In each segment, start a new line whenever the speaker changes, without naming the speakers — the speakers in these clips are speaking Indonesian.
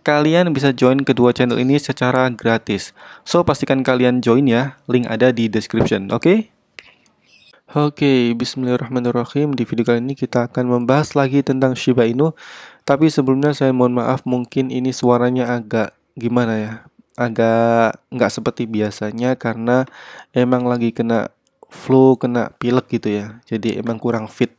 kalian bisa join kedua channel ini secara gratis. So, pastikan kalian join ya, link ada di description, oke? Okay? Oke, okay, bismillahirrahmanirrahim. Di video kali ini kita akan membahas lagi tentang Shiba Inu. Tapi sebelumnya saya mohon maaf mungkin ini suaranya agak gimana ya? Agak nggak seperti biasanya karena emang lagi kena flu, kena pilek gitu ya. Jadi emang kurang fit.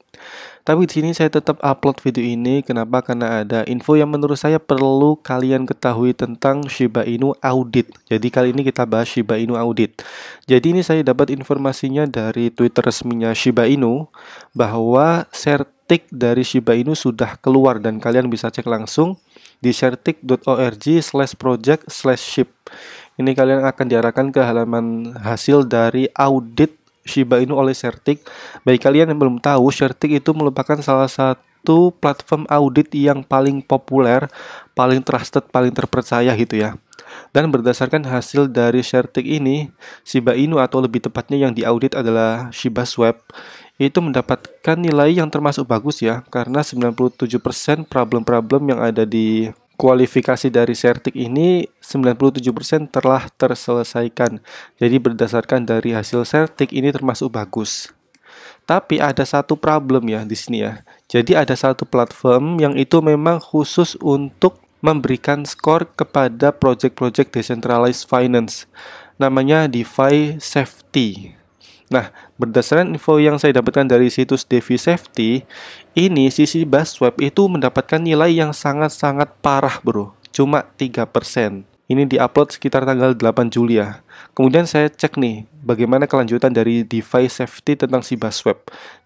Tapi di sini saya tetap upload video ini. Kenapa? Karena ada info yang menurut saya perlu kalian ketahui tentang Shiba Inu Audit. Jadi kali ini kita bahas Shiba Inu Audit. Jadi ini saya dapat informasinya dari Twitter resminya Shiba Inu bahwa sertik dari Shiba Inu sudah keluar dan kalian bisa cek langsung di sertikorg project ship. Ini kalian akan diarahkan ke halaman hasil dari audit Shiba Inu oleh Certik. Baik kalian yang belum tahu, Certik itu merupakan salah satu platform audit yang paling populer, paling trusted, paling terpercaya gitu ya. Dan berdasarkan hasil dari Certik ini, Shiba Inu atau lebih tepatnya yang diaudit adalah Shiba Swap itu mendapatkan nilai yang termasuk bagus ya karena 97% problem-problem yang ada di kualifikasi dari Sertik ini 97% telah terselesaikan. Jadi berdasarkan dari hasil Sertik ini termasuk bagus. Tapi ada satu problem ya di sini ya. Jadi ada satu platform yang itu memang khusus untuk memberikan skor kepada project-project decentralized finance. Namanya DeFi Safety. Nah, berdasarkan info yang saya dapatkan dari situs Devi Safety, ini sisi web itu mendapatkan nilai yang sangat-sangat parah bro, cuma 3%. Ini diupload sekitar tanggal 8 Juli ya. Kemudian saya cek nih bagaimana kelanjutan dari device safety tentang si web.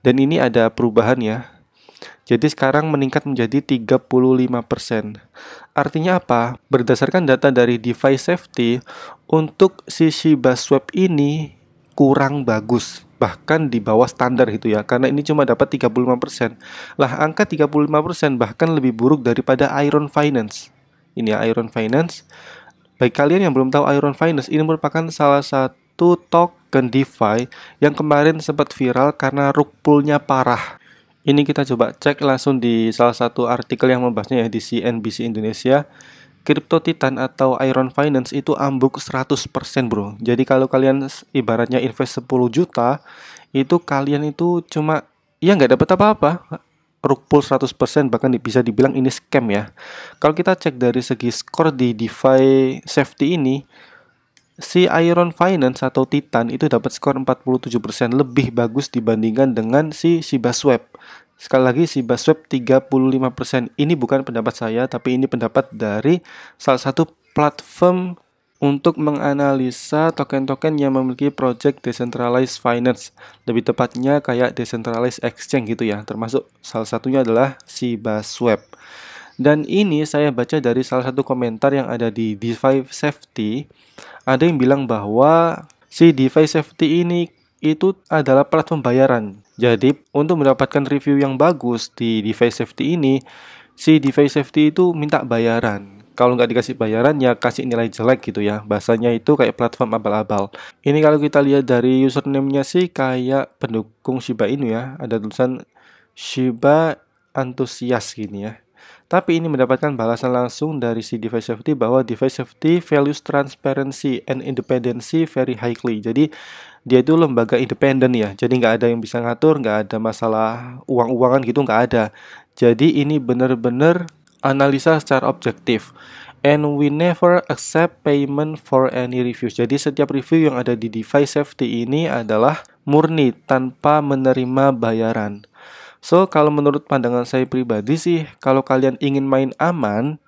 Dan ini ada perubahan ya. Jadi sekarang meningkat menjadi 35%. Artinya apa? Berdasarkan data dari device safety, untuk sisi web ini kurang bagus bahkan di bawah standar itu ya karena ini cuma dapat 35%. Lah angka 35% bahkan lebih buruk daripada Iron Finance. Ini ya Iron Finance. Baik kalian yang belum tahu Iron Finance ini merupakan salah satu token DeFi yang kemarin sempat viral karena rug parah. Ini kita coba cek langsung di salah satu artikel yang membahasnya ya di CNBC Indonesia. Crypto Titan atau Iron Finance itu ambruk 100% bro. Jadi kalau kalian ibaratnya invest 10 juta, itu kalian itu cuma ya nggak dapat apa-apa. Rukpul 100% bahkan bisa dibilang ini scam ya. Kalau kita cek dari segi skor di DeFi Safety ini, si Iron Finance atau Titan itu dapat skor 47% lebih bagus dibandingkan dengan si Shiba Swap. Sekali lagi si Basweb 35%. Ini bukan pendapat saya tapi ini pendapat dari salah satu platform untuk menganalisa token-token yang memiliki project decentralized finance. Lebih tepatnya kayak decentralized exchange gitu ya. Termasuk salah satunya adalah si Basweb. Dan ini saya baca dari salah satu komentar yang ada di DeFi Safety. Ada yang bilang bahwa si DeFi Safety ini itu adalah platform bayaran. Jadi untuk mendapatkan review yang bagus di device safety ini, si device safety itu minta bayaran. Kalau nggak dikasih bayaran ya kasih nilai jelek gitu ya. Bahasanya itu kayak platform abal-abal. Ini kalau kita lihat dari username-nya sih kayak pendukung Shiba Inu ya. Ada tulisan Shiba Antusias gini ya. Tapi ini mendapatkan balasan langsung dari si device safety bahwa device safety values transparency and independency very highly. Jadi dia itu lembaga independen ya jadi nggak ada yang bisa ngatur nggak ada masalah uang-uangan gitu nggak ada jadi ini benar-benar analisa secara objektif and we never accept payment for any reviews. Jadi setiap review yang ada di device safety ini adalah murni tanpa menerima bayaran. So, kalau menurut pandangan saya pribadi sih, kalau kalian ingin main aman,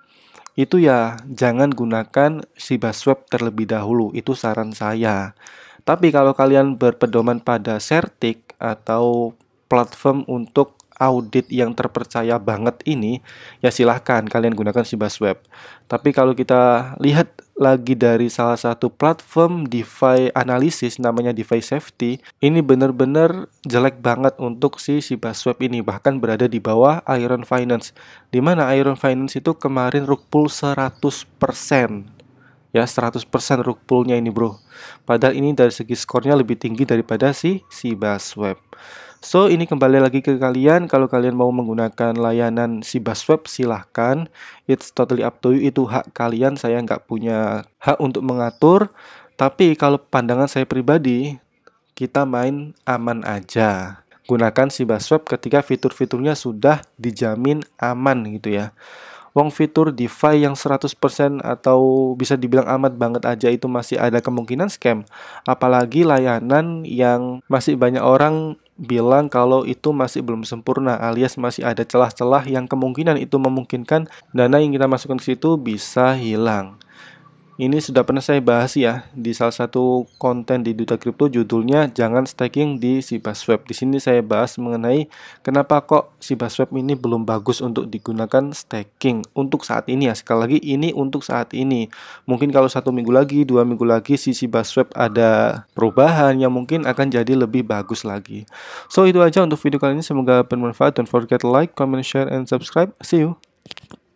itu ya jangan gunakan Shiba Swap terlebih dahulu. Itu saran saya. Tapi kalau kalian berpedoman pada Certik atau platform untuk audit yang terpercaya banget ini, ya silahkan kalian gunakan Sibasweb. Tapi kalau kita lihat lagi dari salah satu platform DeFi analisis namanya DeFi Safety, ini benar-benar jelek banget untuk si Sibasweb ini, bahkan berada di bawah Iron Finance. Dimana Iron Finance itu kemarin rukul 100% ya 100% rook pullnya ini bro padahal ini dari segi skornya lebih tinggi daripada si si Basweb so ini kembali lagi ke kalian kalau kalian mau menggunakan layanan si Basweb silahkan it's totally up to you itu hak kalian saya nggak punya hak untuk mengatur tapi kalau pandangan saya pribadi kita main aman aja gunakan si Basweb ketika fitur-fiturnya sudah dijamin aman gitu ya Wong fitur DeFi yang 100% atau bisa dibilang amat banget aja itu masih ada kemungkinan scam. Apalagi layanan yang masih banyak orang bilang kalau itu masih belum sempurna alias masih ada celah-celah yang kemungkinan itu memungkinkan dana yang kita masukkan ke situ bisa hilang. Ini sudah pernah saya bahas ya di salah satu konten di Duta Crypto judulnya Jangan Staking di Swap. Di sini saya bahas mengenai kenapa kok Swap ini belum bagus untuk digunakan staking untuk saat ini ya. Sekali lagi ini untuk saat ini. Mungkin kalau satu minggu lagi, dua minggu lagi si Swap ada perubahan yang mungkin akan jadi lebih bagus lagi. So itu aja untuk video kali ini. Semoga bermanfaat. dan forget like, comment, share, and subscribe. See you.